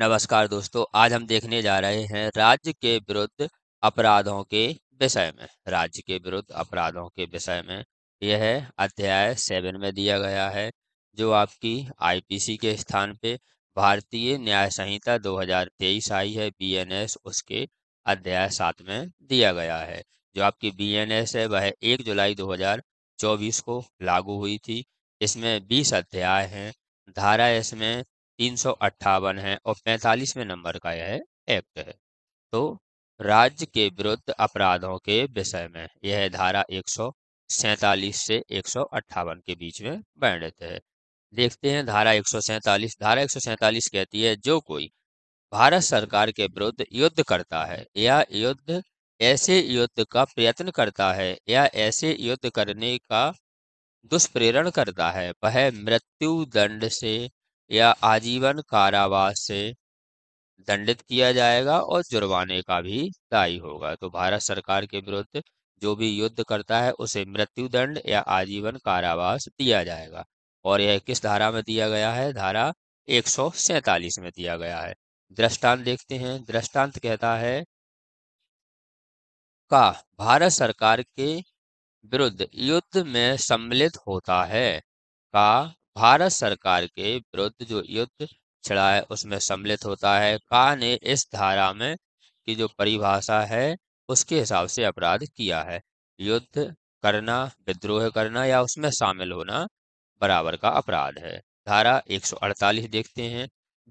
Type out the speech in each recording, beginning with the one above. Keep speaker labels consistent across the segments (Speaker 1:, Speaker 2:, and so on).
Speaker 1: नमस्कार दोस्तों आज हम देखने जा रहे हैं राज्य के विरुद्ध अपराधों के विषय में राज्य के विरुद्ध अपराधों के विषय में यह अध्याय सेवन में दिया गया है जो आपकी आईपीसी के स्थान पे भारतीय न्याय संहिता 2023 आई है बीएनएस उसके अध्याय सात में दिया गया है जो आपकी बीएनएस है वह एक जुलाई दो को लागू हुई थी इसमें बीस अध्याय है धारा इसमें तीन सौ अट्ठावन है और पैंतालीसवें नंबर का यह एक्ट है तो राज्य के विरुद्ध अपराधों के विषय में यह धारा एक सौ सैतालीस से एक सौ अट्ठावन के बीच में वर्णित है देखते हैं धारा एक सौ सैतालीस धारा एक सौ सैतालीस कहती है जो कोई भारत सरकार के विरुद्ध युद्ध करता है या युद्ध ऐसे युद्ध का प्रयत्न करता है या ऐसे युद्ध करने का दुष्प्रेरण करता है वह मृत्यु दंड से या आजीवन कारावास से दंडित किया जाएगा और जुर्माने का भी दायी होगा तो भारत सरकार के विरुद्ध जो भी युद्ध करता है उसे मृत्यु दंड या आजीवन कारावास दिया जाएगा और यह किस धारा में दिया गया है धारा एक में दिया गया है दृष्टांत देखते हैं दृष्टांत कहता है का भारत सरकार के विरुद्ध युद्ध में सम्मिलित होता है का भारत सरकार के विरुद्ध जो युद्ध छिड़ा है उसमें सम्मिलित होता है का ने इस धारा में की जो परिभाषा है उसके हिसाब से अपराध किया है युद्ध करना विद्रोह करना या उसमें शामिल होना बराबर का अपराध है धारा 148 देखते हैं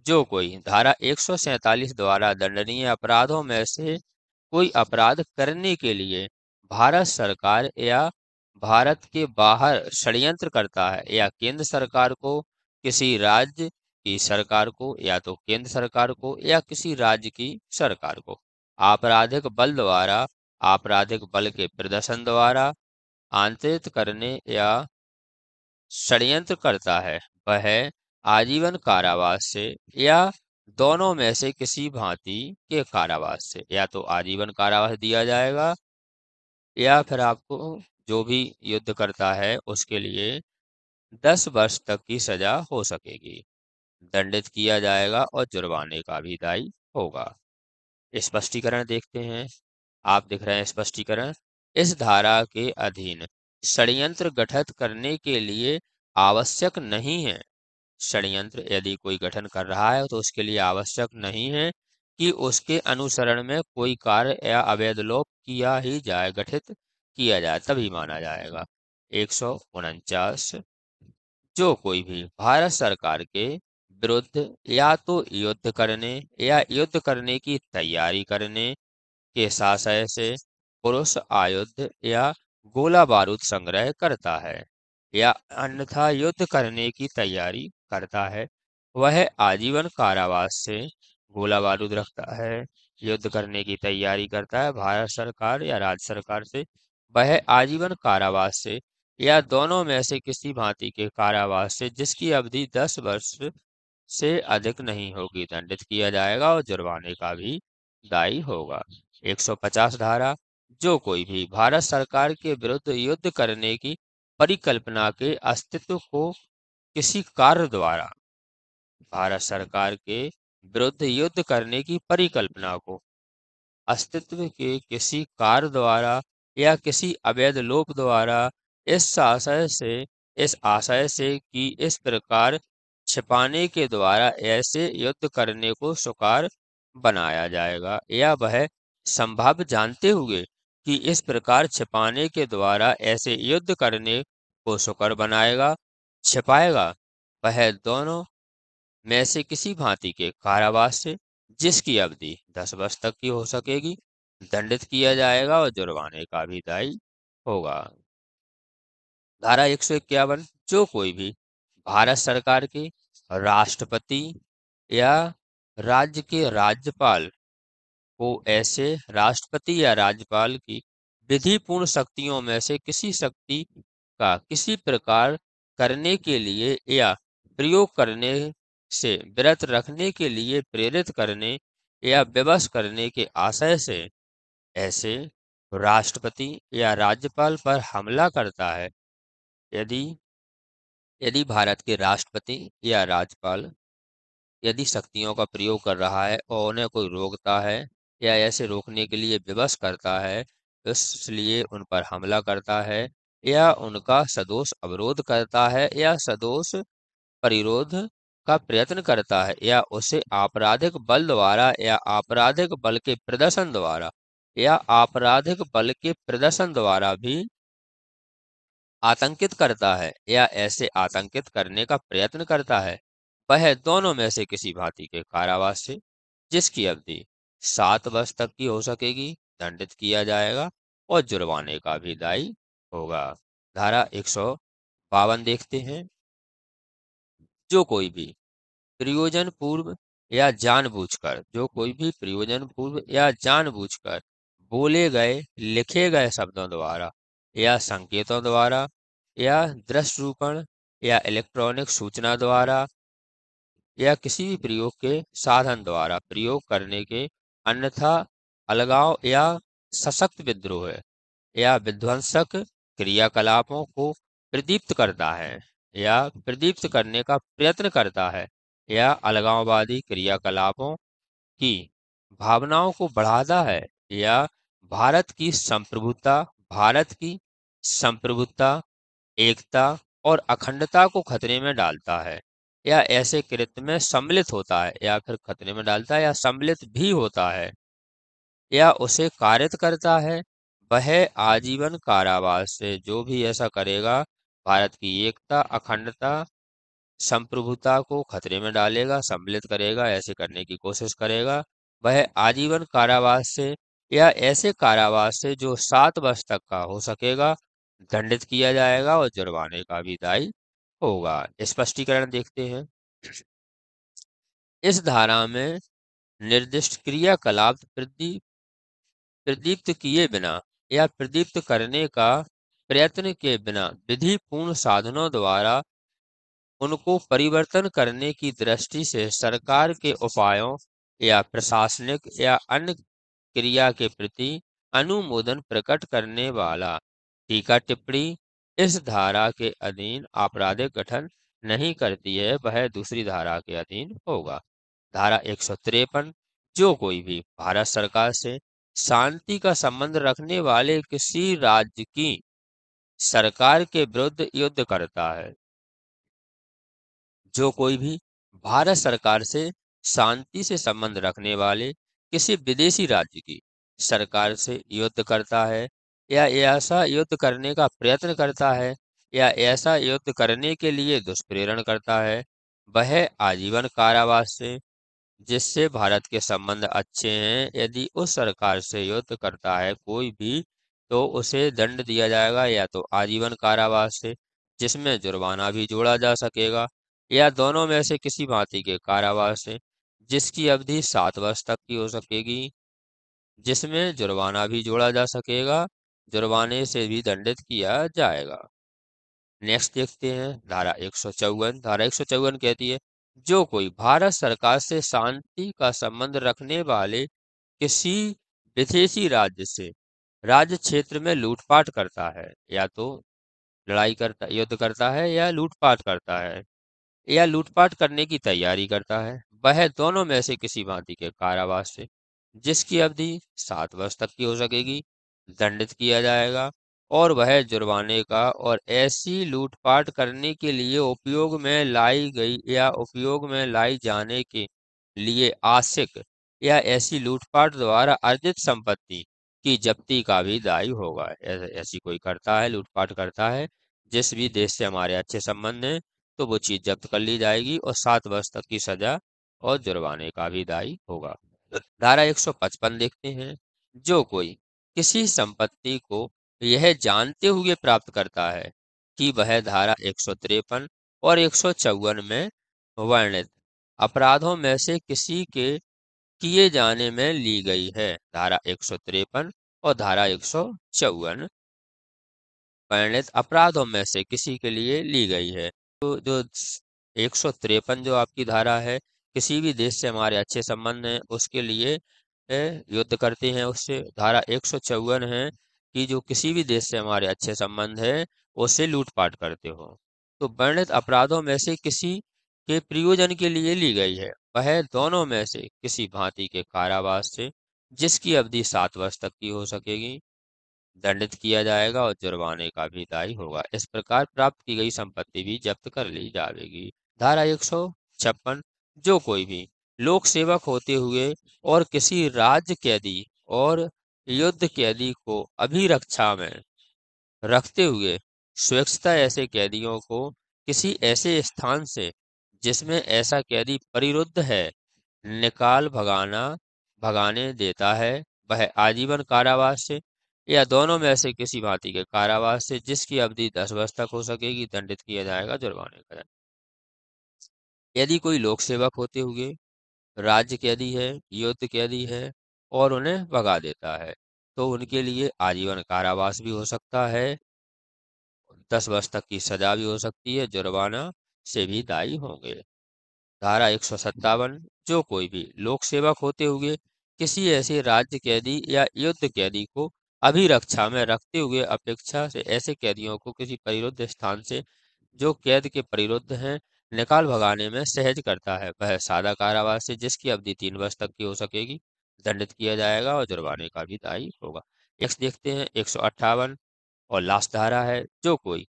Speaker 1: जो कोई धारा 147 द्वारा दंडनीय अपराधों में से कोई अपराध करने के लिए भारत सरकार या भारत के बाहर षड्यंत्र करता है या केंद्र सरकार को किसी राज्य की सरकार को या तो केंद्र सरकार को या किसी राज्य की सरकार को आपराधिक बल द्वारा आपराधिक बल के प्रदर्शन द्वारा आंतरित करने या षड्यंत्र करता है वह आजीवन कारावास से या दोनों में से किसी भांति के कारावास से या तो आजीवन कारावास दिया जाएगा या फिर आपको जो भी युद्ध करता है उसके लिए दस वर्ष तक की सजा हो सकेगी दंडित किया जाएगा और जुर्माने का भी दायी होगा स्पष्टीकरण देखते हैं आप देख रहे हैं स्पष्टीकरण इस धारा के अधीन षडयंत्र गठित करने के लिए आवश्यक नहीं है षडयंत्र यदि कोई गठन कर रहा है तो उसके लिए आवश्यक नहीं है कि उसके अनुसरण में कोई कार्य या अवैध लोप किया ही जाए गठित किया जाए तभी माना जाएगा एक सौ उनचास जो कोई भी भारत सरकार के विरुद्ध या तो युद्ध करने या युद्ध करने की तैयारी करने के साथ से पुरुष आयुद्ध या गोला बारूद संग्रह करता है या अन्यथा युद्ध करने की तैयारी करता है वह आजीवन कारावास से गोला बारूद रखता है युद्ध करने की तैयारी करता है भारत सरकार या राज्य सरकार से वह आजीवन कारावास से या दोनों में से किसी भांति के कारावास से जिसकी अवधि दस वर्ष से अधिक नहीं होगी दंडित किया जाएगा और जुर्माने का भी दायी होगा 150 धारा जो कोई भी भारत सरकार के विरुद्ध युद्ध करने की परिकल्पना के अस्तित्व को किसी कार्य द्वारा भारत सरकार के विरुद्ध युद्ध करने की परिकल्पना को अस्तित्व के किसी कार्य द्वारा या किसी अवैध लोप द्वारा इस आशय से इस आशय से कि इस प्रकार छिपाने के द्वारा ऐसे युद्ध करने को सुकार बनाया जाएगा या वह संभव जानते हुए कि इस प्रकार छिपाने के द्वारा ऐसे युद्ध करने को सुकर बनाएगा छिपाएगा वह दोनों में से किसी भांति के कारावास से जिसकी अवधि दस वर्ष तक की हो सकेगी दंडित किया जाएगा और जुर्माने का भी दायी होगा धारा एक सौ इक्यावन जो कोई भी भारत सरकार के राष्ट्रपति या राज्य के राज्यपाल को ऐसे राष्ट्रपति या राज्यपाल की विधि पूर्ण शक्तियों में से किसी शक्ति का किसी प्रकार करने के लिए या प्रयोग करने से व्रत रखने के लिए प्रेरित करने या विवश करने के आशय से ऐसे राष्ट्रपति या राज्यपाल पर हमला करता है यदि यदि भारत के राष्ट्रपति या राज्यपाल यदि शक्तियों का प्रयोग कर रहा है और उन्हें कोई रोकता है या ऐसे रोकने के लिए विवश करता है इसलिए उन पर हमला करता है या उनका सदोष अवरोध करता है या सदोष परिरोध का प्रयत्न करता है या उसे आपराधिक बल द्वारा या आपराधिक बल के प्रदर्शन द्वारा या आपराधिक बल के प्रदर्शन द्वारा भी आतंकित करता है या ऐसे आतंकित करने का प्रयत्न करता है वह दोनों में से किसी भांति के कारावास से जिसकी अवधि सात वर्ष तक की हो सकेगी दंडित किया जाएगा और जुर्माने का भी दायी होगा धारा एक सौ बावन देखते हैं जो कोई भी प्रयोजन पूर्व या जानबूझकर जो कोई भी प्रयोजन पूर्व या जानबूझकर बोले गए लिखे गए शब्दों द्वारा या संकेतों द्वारा या दृश्य रूपण या इलेक्ट्रॉनिक सूचना द्वारा या किसी भी प्रयोग के साधन द्वारा प्रयोग करने के अन्यथा अलगाव या सशक्त विद्रोह या विध्वंसक क्रियाकलापों को प्रदीप्त करता है या प्रदीप्त करने का प्रयत्न करता है या अलगाववादी क्रियाकलापों की भावनाओं को बढ़ाता है या भारत की संप्रभुता भारत की संप्रभुता एकता और अखंडता को खतरे में डालता है या ऐसे कृत्य में सम्मिलित होता है या फिर खतरे में डालता है या सम्मिलित भी होता है या उसे कारित करता है वह आजीवन कारावास से जो भी ऐसा करेगा भारत की एकता अखंडता संप्रभुता को खतरे में डालेगा सम्मिलित करेगा ऐसे करने की कोशिश करेगा वह आजीवन कारावास से या ऐसे कारावास से जो सात वर्ष तक का हो सकेगा दंडित किया जाएगा और जुर्माने का भी दायी होगा स्पष्टीकरण देखते हैं इस धारा में निर्दिष्ट क्रियाकलाप प्रदीप प्रदीप्त किए बिना या प्रदीप्त करने का प्रयत्न के बिना विधि पूर्ण साधनों द्वारा उनको परिवर्तन करने की दृष्टि से सरकार के उपायों या प्रशासनिक या अन्य क्रिया के प्रति अनुमोदन प्रकट करने वाला टीका टिप्पणी इस धारा के अधीन आपराधिक गठन नहीं करती है वह दूसरी धारा के अधीन होगा धारा एक जो कोई भी भारत सरकार से शांति का संबंध रखने वाले किसी राज्य की सरकार के विरुद्ध युद्ध करता है जो कोई भी भारत सरकार से शांति से संबंध रखने वाले किसी विदेशी राज्य की सरकार से युद्ध करता है या ऐसा युद्ध करने का प्रयत्न करता है या ऐसा युद्ध करने के लिए दुष्प्रेरण करता है वह आजीवन कारावास से जिससे भारत के संबंध अच्छे हैं यदि उस सरकार से युद्ध करता है कोई भी तो उसे दंड दिया जाएगा या तो आजीवन कारावास से जिसमें जुर्माना भी जोड़ा जा सकेगा या दोनों में से किसी भांति के कारावास से जिसकी अवधि सात वर्ष तक की हो सकेगी जिसमें जुर्माना भी जोड़ा जा सकेगा जुर्माने से भी दंडित किया जाएगा नेक्स्ट देखते हैं धारा एक सौ चौवन धारा एक सौ चौवन कहती है जो कोई भारत सरकार से शांति का संबंध रखने वाले किसी विदेशी राज्य से राज्य क्षेत्र में लूटपाट करता है या तो लड़ाई करता युद्ध करता है या लूटपाट करता है या लूटपाट करने की तैयारी करता है वह दोनों में से किसी भांति के कारावास से जिसकी अवधि सात वर्ष तक की हो सकेगी दंडित किया जाएगा और वह जुर्माने का और ऐसी लूटपाट करने के लिए उपयोग में लाई गई या उपयोग में लाई जाने के लिए आशिक या ऐसी लूटपाट द्वारा अर्जित संपत्ति की जब्ती का भी दायी होगा ऐसी कोई करता है लूटपाट करता है जिस भी देश से हमारे अच्छे संबंध हैं तो वो चीज जब्त कर ली जाएगी और सात वर्ष तक की सजा और जुर्माने का भी दायी होगा धारा 155 देखते हैं जो कोई किसी संपत्ति को यह जानते हुए प्राप्त करता है कि वह धारा एक और एक में वर्णित अपराधों में से किसी के किए जाने में ली गई है धारा एक और धारा एक सौ वर्णित अपराधों में से किसी के लिए ली गई है तो जो एक सौ तिरपन जो आपकी धारा है किसी भी देश से हमारे अच्छे संबंध हैं उसके लिए युद्ध करते हैं उससे धारा एक सौ चौवन है कि जो किसी भी देश से हमारे अच्छे संबंध है उससे लूटपाट करते हो तो वर्णित अपराधों में से किसी के प्रयोजन के लिए ली गई है वह दोनों में से किसी भांति के कारावास से जिसकी अवधि सात वर्ष तक की हो सकेगी दंडित किया जाएगा और जुर्माने का भी दायी होगा इस प्रकार प्राप्त की गई संपत्ति भी जब्त कर ली जाएगी धारा एक जो कोई भी लोक सेवक होते हुए और किसी राज्य कैदी और युद्ध कैदी को अभिरक्षा में रखते हुए स्वेच्छता ऐसे कैदियों को किसी ऐसे स्थान से जिसमें ऐसा कैदी परिरुद्ध है निकाल भगाना भगाने देता है वह आजीवन कारावास से या दोनों में से किसी भांति के कारावास से जिसकी अवधि दस वर्ष तक हो सकेगी दंडित किया जाएगा जुर्माने का दंड यदि कोई लोक सेवक होते हुए राज्य कैदी है युद्ध कैदी है और उन्हें भगा देता है तो उनके लिए आजीवन कारावास भी हो सकता है दस वर्ष तक की सजा भी हो सकती है जुर्माना से भी दायी होंगे धारा एक जो कोई भी लोक सेवक होते हुए किसी ऐसे राज्य कैदी या युद्ध कैदी को अभिरक्षा में रखते हुए अपेक्षा से ऐसे कैदियों को किसी परिरुद्ध स्थान से जो कैद के परिरुद्ध हैं निकाल भगाने में सहज करता है वह सादा कारावास से जिसकी अवधि तीन वर्ष तक की हो सकेगी दंडित किया जाएगा और जुर्माने का भी दायी होगा एक देखते हैं एक और लास्ट धारा है जो कोई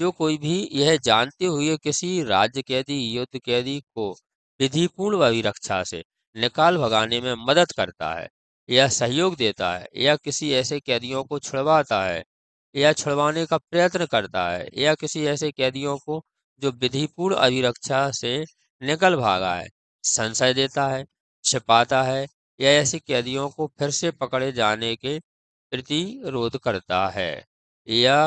Speaker 1: जो कोई भी यह जानते हुए किसी राज्य कैदी युद्ध कैदी को विधिपूर्ण अभिरक्षा से निकाल भगाने में मदद करता है या सहयोग देता है या किसी ऐसे कैदियों को छुड़वाता है या छुड़वाने का प्रयत्न करता है या किसी ऐसे कैदियों को जो विधिपूर्ण अभिरक्षा से निकल भागा है संशय देता है छिपाता है या ऐसे कैदियों को फिर से पकड़े जाने के प्रतिरोध करता है या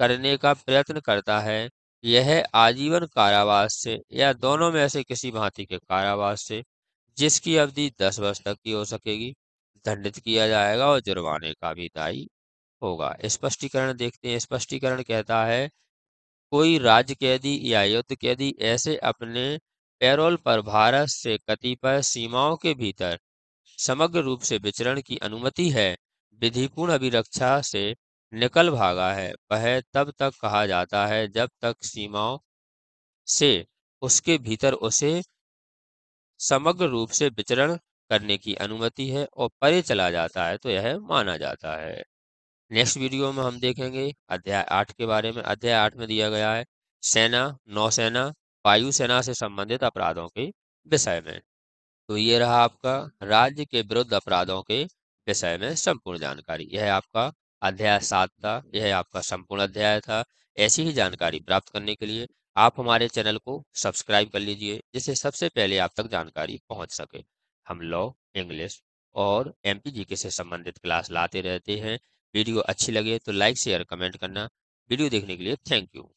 Speaker 1: करने का प्रयत्न करता है यह आजीवन कारावास से या दोनों में से किसी भांति के कारावास से जिसकी अवधि दस वर्ष तक की हो सकेगी दंडित किया जाएगा और जुर्माने का भी दायी होगा स्पष्टीकरण देखते हैं स्पष्टीकरण कहता है कोई राज्य कैदी या युद्ध कैदी ऐसे अपने पैरोल पर भारत से कतिपय सीमाओं के भीतर समग्र रूप से विचरण की अनुमति है विधिपूर्ण अभिरक्षा से निकल भागा है वह तब तक कहा जाता है जब तक सीमाओं से उसके भीतर उसे समग्र रूप से विचरण करने की अनुमति है और परे चला जाता है तो यह माना जाता है नेक्स्ट वीडियो में हम देखेंगे अध्याय आठ के बारे में अध्याय आठ में दिया गया है सेना नौसेना वायुसेना से संबंधित अपराधों के विषय में तो ये रहा आपका राज्य के विरुद्ध अपराधों के विषय में संपूर्ण जानकारी यह आपका अध्याय सात था यह आपका संपूर्ण अध्याय था ऐसी ही जानकारी प्राप्त करने के लिए आप हमारे चैनल को सब्सक्राइब कर लीजिए जिससे सबसे पहले आप तक जानकारी पहुंच सके हम लॉ इंग्लिश और एम पी से संबंधित क्लास लाते रहते हैं वीडियो अच्छी लगे तो लाइक शेयर कमेंट करना वीडियो देखने के लिए थैंक यू